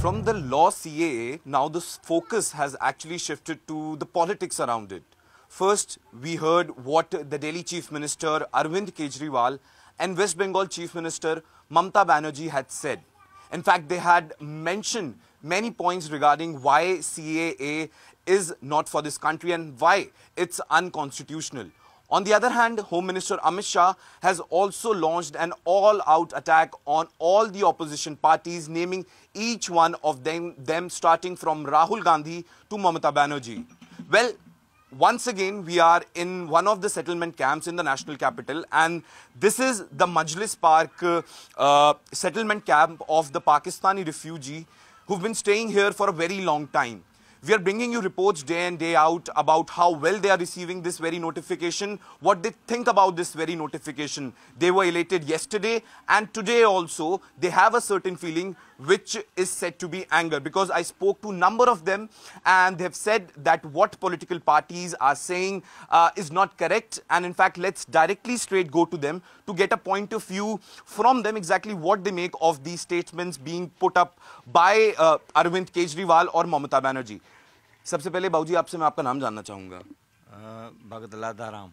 From the law CAA, now the focus has actually shifted to the politics around it. First, we heard what the Delhi Chief Minister Arvind Kejriwal and West Bengal Chief Minister Mamta Banerjee had said. In fact, they had mentioned many points regarding why CAA is not for this country and why it's unconstitutional. On the other hand, Home Minister Amit Shah has also launched an all-out attack on all the opposition parties, naming each one of them, them starting from Rahul Gandhi to Mamata Banerjee. Well, once again, we are in one of the settlement camps in the national capital, and this is the Majlis Park uh, settlement camp of the Pakistani refugee who've been staying here for a very long time. We are bringing you reports day and day out about how well they are receiving this very notification, what they think about this very notification. They were elated yesterday and today also they have a certain feeling which is said to be anger because I spoke to a number of them and they have said that what political parties are saying uh, is not correct and in fact let's directly straight go to them to get a point of view from them exactly what they make of these statements being put up by uh, Arvind Kejriwal or Mamata Banerjee. सबसे पहले बाबूजी आपसे मैं आपका नाम जानना चाहूँगा भगत राम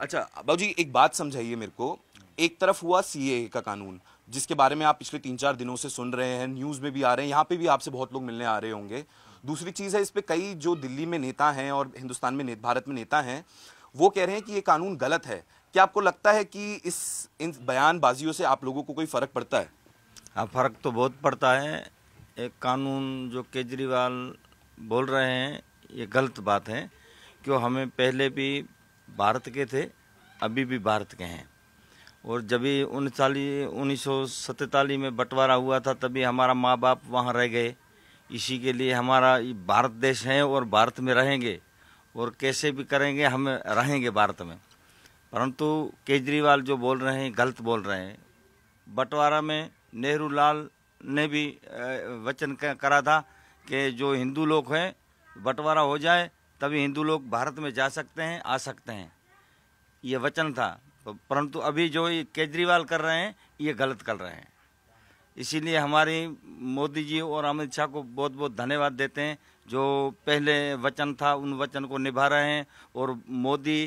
अच्छा बाबूजी एक बात समझाइए मेरे को एक तरफ हुआ सी का कानून जिसके बारे में आप पिछले तीन चार दिनों से सुन रहे हैं न्यूज़ में भी आ रहे हैं यहाँ पे भी आपसे बहुत लोग मिलने आ रहे होंगे दूसरी चीज़ है इस पर कई जो दिल्ली में नेता हैं और हिंदुस्तान में भारत में नेता हैं वो कह रहे हैं कि ये कानून गलत है क्या आपको लगता है कि इस इन बयानबाजियों से आप लोगों को कोई फ़र्क पड़ता है हाँ फ़र्क तो बहुत पड़ता है एक कानून जो केजरीवाल बोल रहे हैं ये गलत बात है क्यों हमें पहले भी भारत के थे अभी भी भारत के हैं और जब भी उनचालीस उन्नीस में बंटवारा हुआ था तभी हमारा माँ बाप वहाँ रह गए इसी के लिए हमारा भारत देश है और भारत में रहेंगे और कैसे भी करेंगे हम रहेंगे भारत में परंतु केजरीवाल जो बोल रहे हैं गलत बोल रहे हैं बंटवारा में नेहरू लाल ने भी वचन करा था कि जो हिंदू लोग हैं बंटवारा हो जाए तभी हिंदू लोग भारत में जा सकते हैं आ सकते हैं ये वचन था परंतु अभी जो ये केजरीवाल कर रहे हैं ये गलत कर रहे हैं इसीलिए हमारी मोदी जी और अमित शाह को बहुत बहुत धन्यवाद देते हैं जो पहले वचन था उन वचन को निभा रहे हैं और मोदी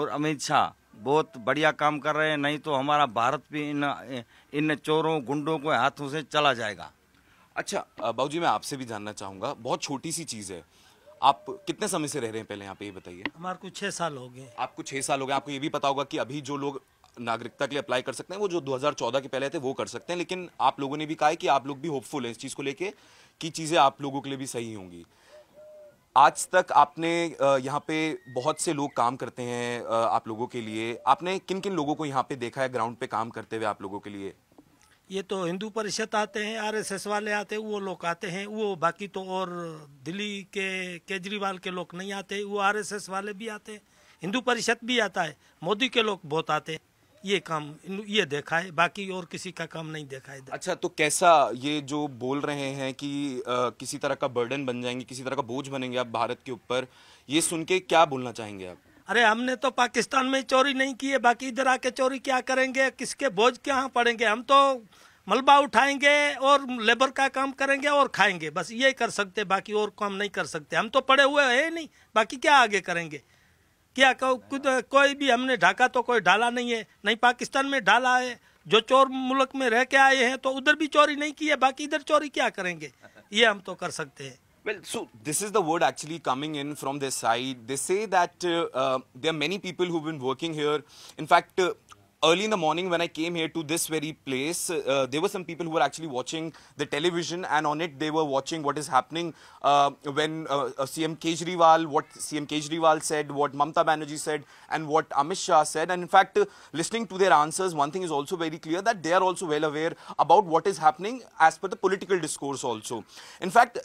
और अमित शाह बहुत बढ़िया काम कर रहे हैं नहीं तो हमारा भारत भी इन इन चोरों गुंडों के हाथों से चला जाएगा अच्छा बाबू जी मैं आपसे भी जानना चाहूँगा बहुत छोटी सी चीज़ है आप कितने समय से रह रहे हैं पहले यहाँ पे ये बताइए हमारे को छः साल हो गए आपको छः साल हो गए आपको ये भी पता होगा कि अभी जो लोग नागरिकता के लिए अप्लाई कर सकते हैं वो जो 2014 के पहले थे वो कर सकते हैं लेकिन आप लोगों ने भी कहा है कि आप लोग भी होपफुल हैं इस चीज़ को लेके कि चीज़ें आप लोगों के लिए भी सही होंगी आज तक आपने यहाँ पे बहुत से लोग काम करते हैं आप लोगों के लिए आपने किन किन लोगों को यहाँ पे देखा है ग्राउंड पे काम करते हुए आप लोगों के लिए ये तो हिंदू परिषद आते हैं आरएसएस वाले आते हैं वो लोग आते हैं वो बाकी तो और दिल्ली के केजरीवाल के लोग नहीं आते वो आरएसएस वाले भी आते हैं हिंदू परिषद भी आता है मोदी के लोग बहुत आते हैं ये काम ये देखा है बाकी और किसी का काम नहीं देखा है अच्छा तो कैसा ये जो बोल रहे हैं कि आ, किसी तरह का बर्डन बन जाएंगे किसी तरह का बोझ बनेंगे आप भारत के ऊपर ये सुन के क्या बोलना चाहेंगे आप अरे हमने तो पाकिस्तान में चोरी नहीं की है बाकी इधर आके चोरी क्या करेंगे किसके बोझ कहाँ पड़ेंगे हम तो मलबा उठाएंगे और लेबर का काम करेंगे और खाएंगे बस ये कर सकते बाकी और काम नहीं कर सकते हम तो पड़े हुए हैं नहीं बाकी क्या आगे करेंगे क्या को, कोई भी हमने ढाका तो कोई ढाला नहीं है नहीं पाकिस्तान में ढाला है जो चोर मुल्क में रह के आए हैं तो उधर भी चोरी नहीं की है बाकी इधर चोरी क्या करेंगे ये हम तो कर सकते हैं Well, so this is the word actually coming in from their side. They say that uh, uh, there are many people who've been working here. In fact, uh, early in the morning when I came here to this very place, uh, uh, there were some people who were actually watching the television and on it they were watching what is happening uh, when CM Kejriwal, what CM Kejriwal said, what Mamta Banerjee said and what Amit Shah said. And in fact, listening to their answers, one thing is also very clear that they are also well aware about what is happening as per the political discourse also. In fact,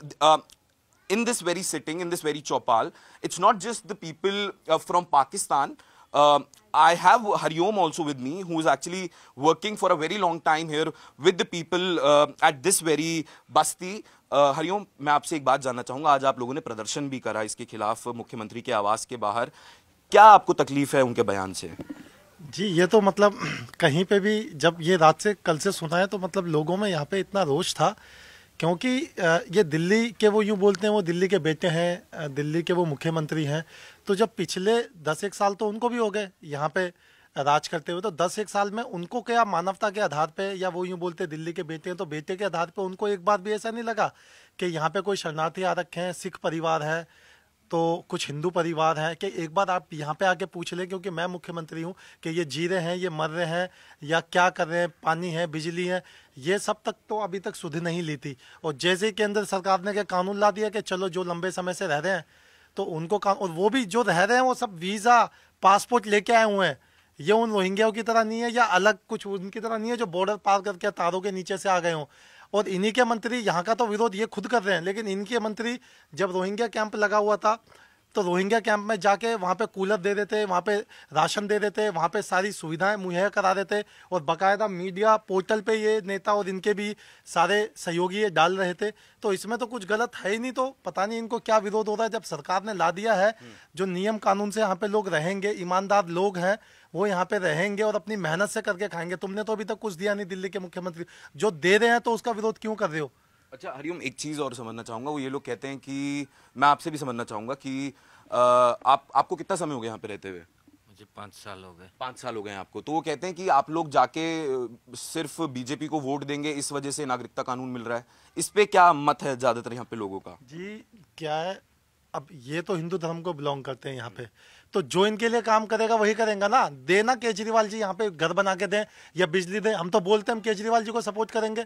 in this very sitting, in this very chopal, it's not just the people uh, from Pakistan. Uh, I have Haryom also with me, who is actually working for a very long time here with the people uh, at this very Basti. Hariom मैं आपसे एक बात जानना चाहूंगा आज आप लोगों ने प्रदर्शन भी करा इसके खिलाफ मुख्यमंत्री के आवास के बाहर क्या आपको तकलीफ है उनके बयान से जी ये तो मतलब कहीं पे भी जब ये रात से कल से सुना है तो मतलब लोगों में यहाँ पे इतना रोष था क्योंकि ये दिल्ली के वो यूँ बोलते हैं वो दिल्ली के बेटे हैं दिल्ली के वो मुख्यमंत्री हैं तो जब पिछले दस एक साल तो उनको भी हो गए यहाँ पे राज करते हुए तो दस एक साल में उनको क्या मानवता के आधार पे या वो यूँ बोलते दिल्ली के बेटे हैं तो बेटे के आधार पे उनको एक बार भी ऐसा नहीं लगा कि यहाँ पे कोई शरणार्थी आ रखे हैं सिख परिवार है तो कुछ हिंदू परिवार हैं कि एक बार आप यहाँ पे आके पूछ लें क्योंकि मैं मुख्यमंत्री हूँ कि ये जी रहे हैं ये मर रहे हैं या क्या कर रहे हैं पानी है बिजली है ये सब तक तो अभी तक सुध नहीं ली थी और जैसे केंद्र सरकार ने क्या कानून ला दिया कि चलो जो लंबे समय से रह रहे हैं तो उनको और वो भी जो रह रहे हैं वो सब वीज़ा पासपोर्ट लेके आए हुए हैं ये उन रोहिंग्याओं की तरह नहीं है या अलग कुछ उनकी तरह नहीं है जो बॉर्डर पार करके तारों के नीचे से आ गए हों और इन्हीं के मंत्री यहाँ का तो विरोध ये खुद कर रहे हैं लेकिन इनके मंत्री जब रोहिंग्या कैंप लगा हुआ था तो रोहिंग्या कैंप में जाके वहाँ पे कूलर दे देते वहाँ पे राशन दे देते वहाँ पे सारी सुविधाएं मुहैया करा देते और बकायदा मीडिया पोर्टल पे ये नेता और इनके भी सारे सहयोगी ये डाल रहे थे तो इसमें तो कुछ गलत है ही नहीं तो पता नहीं इनको क्या विरोध हो रहा है जब सरकार ने ला दिया है जो नियम कानून से यहाँ पे लोग रहेंगे ईमानदार लोग हैं वो यहाँ पे रहेंगे और अपनी मेहनत से करके खाएंगे तुमने तो अभी तक कुछ दिया नहीं दिल्ली के मुख्यमंत्री जो दे रहे हैं तो उसका विरोध क्यों कर रहे हो अच्छा हरिओम एक चीज़ और समझना चाहूंगा वो ये लोग कहते हैं कि मैं आपसे भी समझना चाहूंगा कि आ, आप आपको कितना समय हो गया यहाँ पे रहते हुए मुझे पांच साल हो गए पांच साल हो गए आपको तो वो कहते हैं कि आप लोग जाके सिर्फ बीजेपी को वोट देंगे इस वजह से नागरिकता कानून मिल रहा है इस पे क्या मत है ज़्यादातर यहाँ पे लोगों का जी क्या है अब ये तो हिंदू धर्म को बिलोंग करते हैं यहाँ पे तो जो इनके लिए काम करेगा वही करेंगे ना देना केजरीवाल जी यहाँ पे घर बना के दें या बिजली दें हम तो बोलते हैं हम केजरीवाल जी को सपोर्ट करेंगे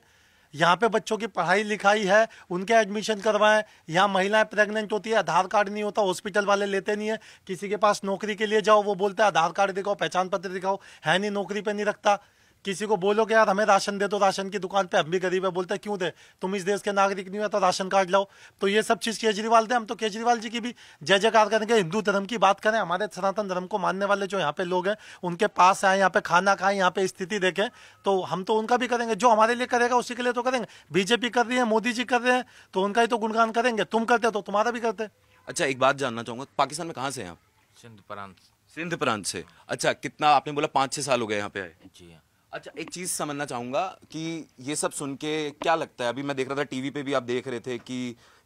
यहाँ पे बच्चों की पढ़ाई लिखाई है उनके एडमिशन करवाएं यहाँ महिलाएं प्रेग्नेंट होती है आधार कार्ड नहीं होता हॉस्पिटल वाले लेते नहीं है किसी के पास नौकरी के लिए जाओ वो बोलते हैं आधार कार्ड दिखाओ पहचान पत्र दिखाओ है नहीं नौकरी पे नहीं रखता किसी को बोलो कि यार हमें राशन दे दो राशन की दुकान पे हम भी गरीब है बोलते क्यों दे तुम इस देश के नागरिक नहीं हो तो राशन कार्ड लाओ तो ये सब चीज़ केजरीवाल दे हम तो केजरीवाल जी की भी जय जयकार करेंगे हिंदू धर्म की बात करें हमारे सनातन धर्म को मानने वाले जो यहाँ पे लोग हैं उनके पास आए यहाँ पे खाना खाए यहाँ पे स्थिति देखें तो हम तो उनका भी करेंगे जो हमारे लिए करेगा उसी के लिए तो करेंगे बीजेपी कर रही है मोदी जी कर रहे हैं तो उनका ही तो गुणगान करेंगे तुम करते तो तुम्हारा भी करते अच्छा एक बात जानना चाहूंगा पाकिस्तान में कहाँ से हैं आप सिंध प्रांत सिंध प्रांत से अच्छा कितना आपने बोला पांच छह साल हो गए यहाँ पे आए जी हाँ अच्छा एक चीज़ समझना चाहूँगा कि ये सब सुन के क्या लगता है अभी मैं देख रहा था टीवी पे भी आप देख रहे थे कि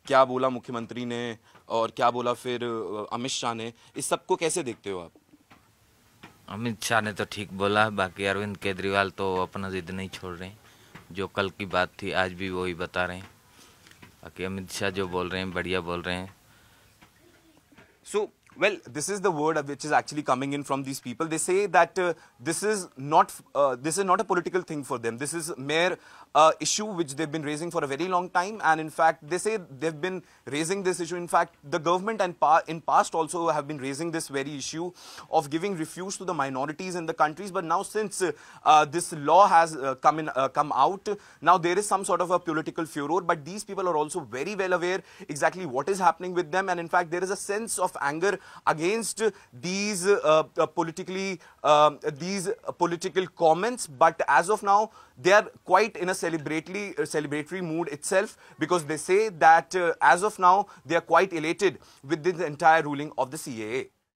क्या बोला मुख्यमंत्री ने और क्या बोला फिर अमित शाह ने इस सब को कैसे देखते हो आप अमित शाह ने तो ठीक बोला बाकी अरविंद केजरीवाल तो अपना जिद नहीं छोड़ रहे जो कल की बात थी आज भी वही बता रहे हैं बाकी अमित शाह जो बोल रहे हैं बढ़िया बोल रहे हैं सो so, Well, this is the word which is actually coming in from these people. They say that uh, this is not uh, this is not a political thing for them. This is mere uh, issue which they've been raising for a very long time. And in fact, they say they've been raising this issue. In fact, the government and pa in past also have been raising this very issue of giving refuge to the minorities in the countries. But now since uh, uh, this law has uh, come in come out, now there is some sort of a political furor. But these people are also very well aware exactly what is happening with them. And in fact, there is a sense of anger against these uh, uh, politically um, these political comments but as of now they are quite in a celebratory uh, celebratory mood itself because they say that uh, as of now they are quite elated with the entire ruling of the CAA